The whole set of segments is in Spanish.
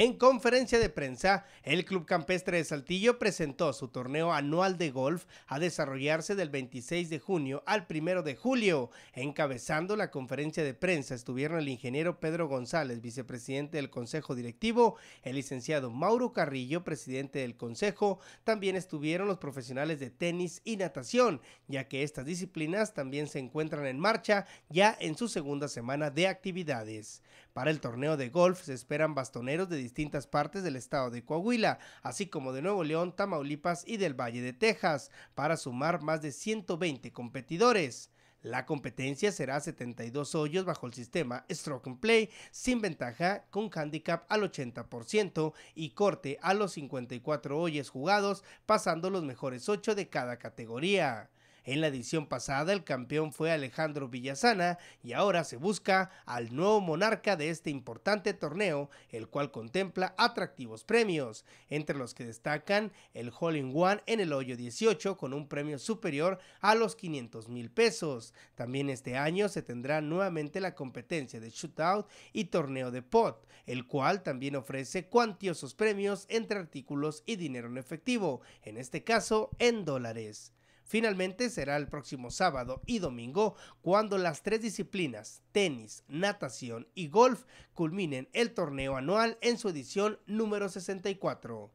En conferencia de prensa, el Club Campestre de Saltillo presentó su torneo anual de golf a desarrollarse del 26 de junio al 1 de julio. Encabezando la conferencia de prensa estuvieron el ingeniero Pedro González, vicepresidente del Consejo Directivo, el licenciado Mauro Carrillo, presidente del Consejo. También estuvieron los profesionales de tenis y natación, ya que estas disciplinas también se encuentran en marcha ya en su segunda semana de actividades. Para el torneo de golf se esperan bastoneros de distintas partes del estado de Coahuila, así como de Nuevo León, Tamaulipas y del Valle de Texas, para sumar más de 120 competidores. La competencia será 72 hoyos bajo el sistema Stroke and Play, sin ventaja, con handicap al 80% y corte a los 54 hoyos jugados, pasando los mejores 8 de cada categoría. En la edición pasada el campeón fue Alejandro Villazana y ahora se busca al nuevo monarca de este importante torneo, el cual contempla atractivos premios, entre los que destacan el Hole One en el hoyo 18 con un premio superior a los 500 mil pesos. También este año se tendrá nuevamente la competencia de shootout y torneo de pot, el cual también ofrece cuantiosos premios entre artículos y dinero en efectivo, en este caso en dólares. Finalmente será el próximo sábado y domingo cuando las tres disciplinas, tenis, natación y golf, culminen el torneo anual en su edición número 64.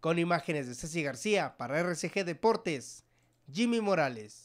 Con imágenes de Ceci García para RCG Deportes, Jimmy Morales.